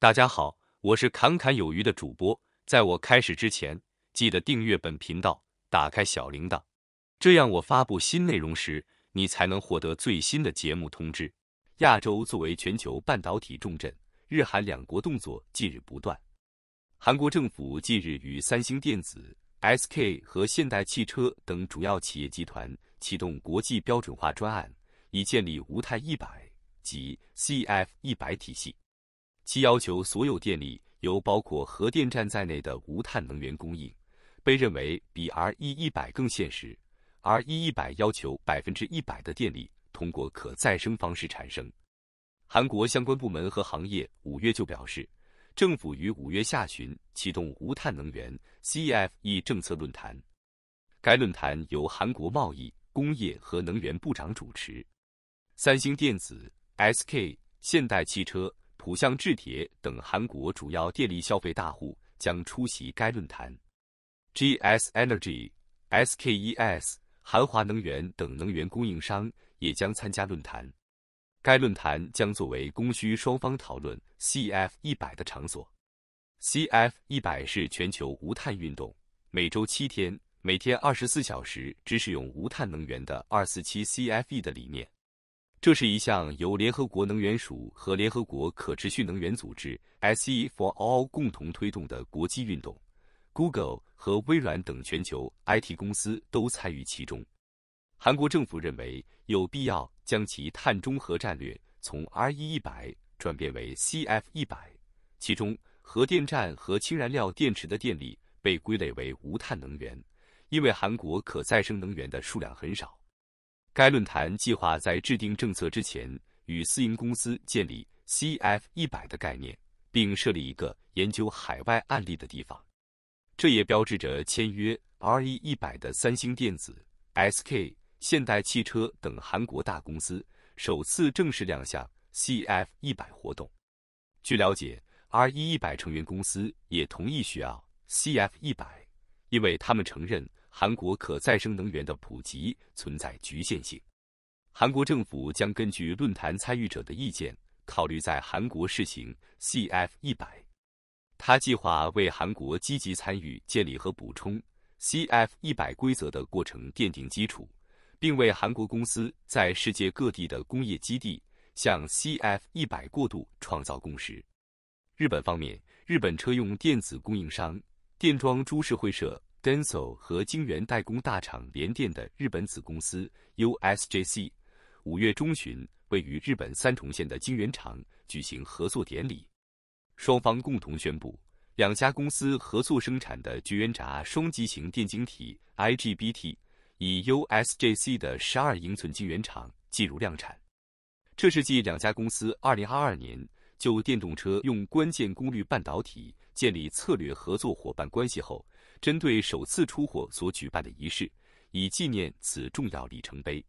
大家好，我是侃侃有余的主播。在我开始之前，记得订阅本频道，打开小铃铛，这样我发布新内容时，你才能获得最新的节目通知。亚洲作为全球半导体重镇，日韩两国动作近日不断。韩国政府近日与三星电子、SK 和现代汽车等主要企业集团启动国际标准化专案，以建立无碳一百及 CF 一百体系。其要求所有电力由包括核电站在内的无碳能源供应，被认为比 R E 一百更现实。R E 一百要求百分之一百的电力通过可再生方式产生。韩国相关部门和行业五月就表示，政府于五月下旬启动无碳能源 C F E 政策论坛。该论坛由韩国贸易、工业和能源部长主持。三星电子、S K、现代汽车。浦项制铁等韩国主要电力消费大户将出席该论坛，GS Energy、SK E&S、韩华能源等能源供应商也将参加论坛。该论坛将作为供需双方讨论 CF 一百的场所。CF 一百是全球无碳运动，每周七天，每天二十四小时只使用无碳能源的二四七 CFE 的理念。这是一项由联合国能源署和联合国可持续能源组织 （SE for All） 共同推动的国际运动，Google 和微软等全球 IT 公司都参与其中。韩国政府认为有必要将其碳中和战略从 R E 一百转变为 C F 一百，其中核电站和氢燃料电池的电力被归类为无碳能源，因为韩国可再生能源的数量很少。该论坛计划在制定政策之前，与私营公司建立 CF100 的概念，并设立一个研究海外案例的地方。这也标志着签约 RE100 的三星电子、SK、现代汽车等韩国大公司首次正式亮相 CF100 活动。据了解，RE100 成员公司也同意需要 CF100，因为他们承认。韩国可再生能源的普及存在局限性。韩国政府将根据论坛参与者的意见，考虑在韩国试行 CF 一百。他计划为韩国积极参与建立和补充 CF 一百规则的过程奠定基础，并为韩国公司在世界各地的工业基地向 CF 一百过渡创造共识。日本方面，日本车用电子供应商电装株式会社。Denso 和晶圆代工大厂联电的日本子公司 USJC，五月中旬位于日本三重县的晶圆厂举行合作典礼，双方共同宣布两家公司合作生产的绝缘闸双极型电晶体 IGBT 以 USJC 的十二英寸晶圆厂进入量产。这是继两家公司二零二二年就电动车用关键功率半导体建立策略合作伙伴关系后。针对首次出货所举办的仪式，以纪念此重要里程碑。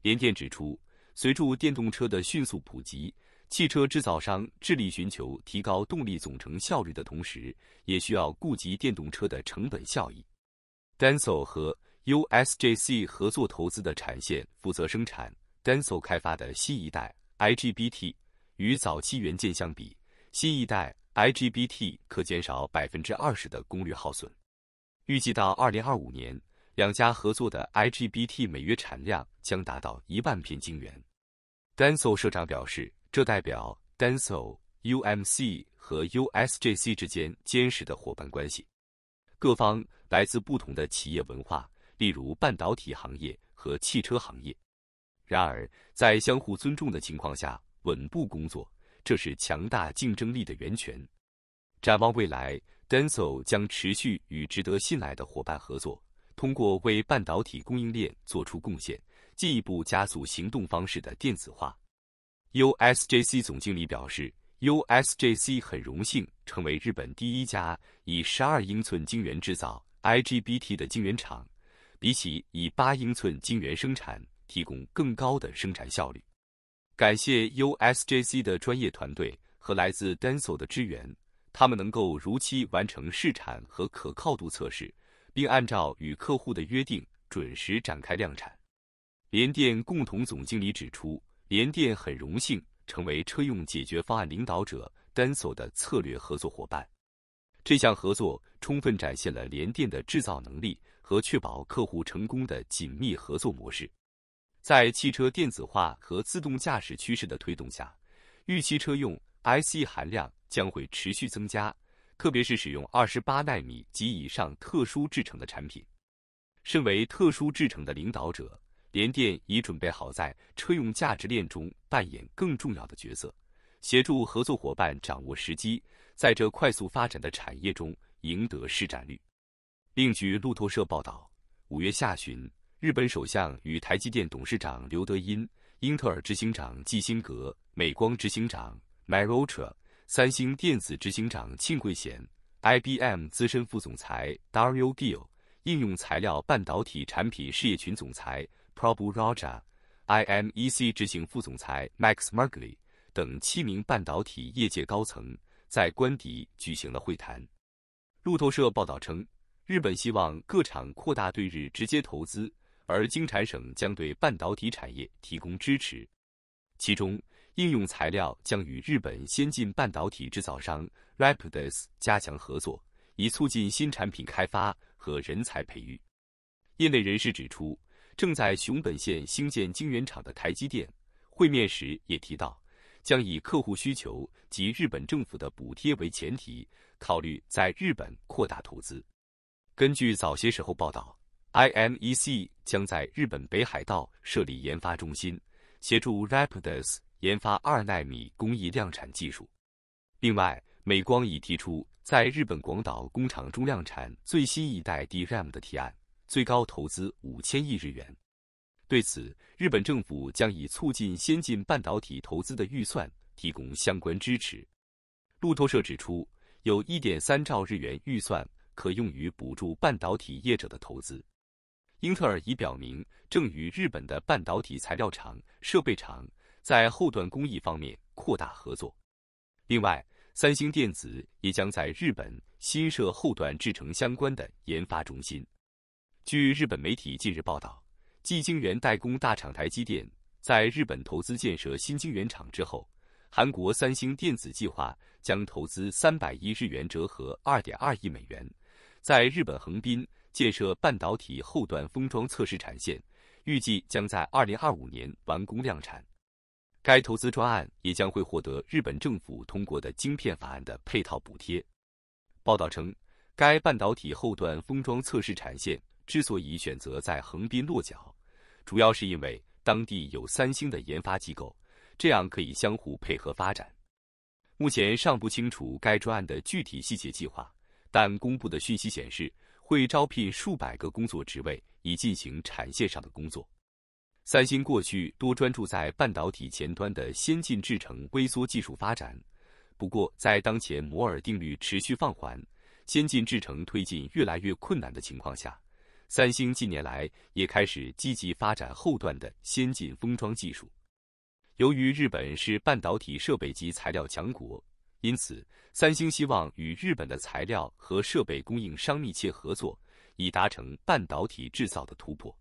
联电指出，随着电动车的迅速普及，汽车制造商致力寻求提高动力总成效率的同时，也需要顾及电动车的成本效益。d e n s o 和 USJC 合作投资的产线负责生产 d e n s o 开发的新一代 IGBT。与早期元件相比，新一代 IGBT 可减少百分之二十的功率耗损。预计到二零二五年，两家合作的 IGBT 每月产量将达到一万片晶圆。Densol 社长表示，这代表 Densol、UMC 和 USJC 之间坚实的伙伴关系。各方来自不同的企业文化，例如半导体行业和汽车行业。然而，在相互尊重的情况下稳步工作，这是强大竞争力的源泉。展望未来，Densol 将持续与值得信赖的伙伴合作，通过为半导体供应链做出贡献，进一步加速行动方式的电子化。USJC 总经理表示，USJC 很荣幸成为日本第一家以十二英寸晶圆制造 IGBT 的晶圆厂，比起以八英寸晶圆生产，提供更高的生产效率。感谢 USJC 的专业团队和来自 Densol 的支援。他们能够如期完成试产和可靠度测试，并按照与客户的约定准时展开量产。联电共同总经理指出，联电很荣幸成为车用解决方案领导者 d e n s o 的策略合作伙伴。这项合作充分展现了联电的制造能力和确保客户成功的紧密合作模式。在汽车电子化和自动驾驶趋势的推动下，预期车用 IC 含量。将会持续增加，特别是使用二十八纳米及以上特殊制成的产品。身为特殊制成的领导者，联电已准备好在车用价值链中扮演更重要的角色，协助合作伙伴掌握时机，在这快速发展的产业中赢得市占率。另据路透社报道，五月下旬，日本首相与台积电董事长刘德音、英特尔执行长基辛格、美光执行长 Marotra。三星电子执行长庆贵贤、IBM 资深副总裁 d a r i o Gill、应用材料半导体产品事业群总裁 Prabhu Rajah、IMEC 执行副总裁 Max m a r g l i y 等七名半导体业界高层在官邸举行了会谈。路透社报道称，日本希望各厂扩大对日直接投资，而京产省将对半导体产业提供支持，其中。应用材料将与日本先进半导体制造商 Rapidus 加强合作，以促进新产品开发和人才培育。业内人士指出，正在熊本县兴建晶圆厂的台积电会面时也提到，将以客户需求及日本政府的补贴为前提，考虑在日本扩大投资。根据早些时候报道，IMEC 将在日本北海道设立研发中心，协助 Rapidus。研发二纳米工艺量产技术。另外，美光已提出在日本广岛工厂中量产最新一代 DRAM 的提案，最高投资五千亿日元。对此，日本政府将以促进先进半导体投资的预算提供相关支持。路透社指出，有一点三兆日元预算可用于补助半导体业者的投资。英特尔已表明正与日本的半导体材料厂、设备厂。在后段工艺方面扩大合作。另外，三星电子也将在日本新设后段制程相关的研发中心。据日本媒体近日报道，继晶圆代工大厂台积电在日本投资建设新晶圆厂之后，韩国三星电子计划将投资三百亿日元（折合二点二亿美元），在日本横滨建设半导体后段封装测试产线，预计将在二零二五年完工量产。该投资专案也将会获得日本政府通过的晶片法案的配套补贴。报道称，该半导体后段封装测试产线之所以选择在横滨落脚，主要是因为当地有三星的研发机构，这样可以相互配合发展。目前尚不清楚该专案的具体细节计划，但公布的讯息显示，会招聘数百个工作职位以进行产线上的工作。三星过去多专注在半导体前端的先进制程微缩技术发展，不过在当前摩尔定律持续放缓、先进制程推进越来越困难的情况下，三星近年来也开始积极发展后端的先进封装技术。由于日本是半导体设备及材料强国，因此三星希望与日本的材料和设备供应商密切合作，以达成半导体制造的突破。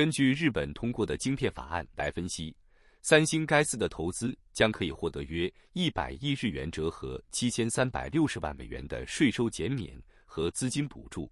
根据日本通过的晶片法案来分析，三星该次的投资将可以获得约一百亿日元（折合七千三百六十万美元）的税收减免和资金补助。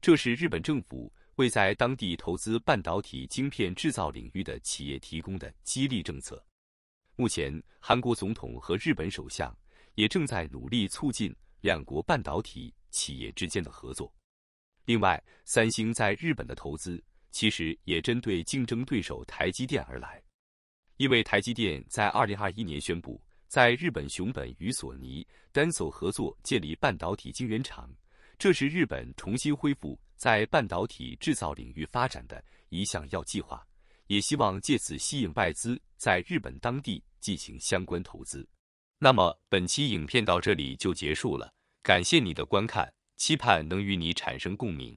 这是日本政府为在当地投资半导体晶片制造领域的企业提供的激励政策。目前，韩国总统和日本首相也正在努力促进两国半导体企业之间的合作。另外，三星在日本的投资。其实也针对竞争对手台积电而来，因为台积电在二零二一年宣布在日本熊本与索尼、单 e 合作建立半导体晶圆厂，这是日本重新恢复在半导体制造领域发展的一项要计划，也希望借此吸引外资在日本当地进行相关投资。那么本期影片到这里就结束了，感谢你的观看，期盼能与你产生共鸣。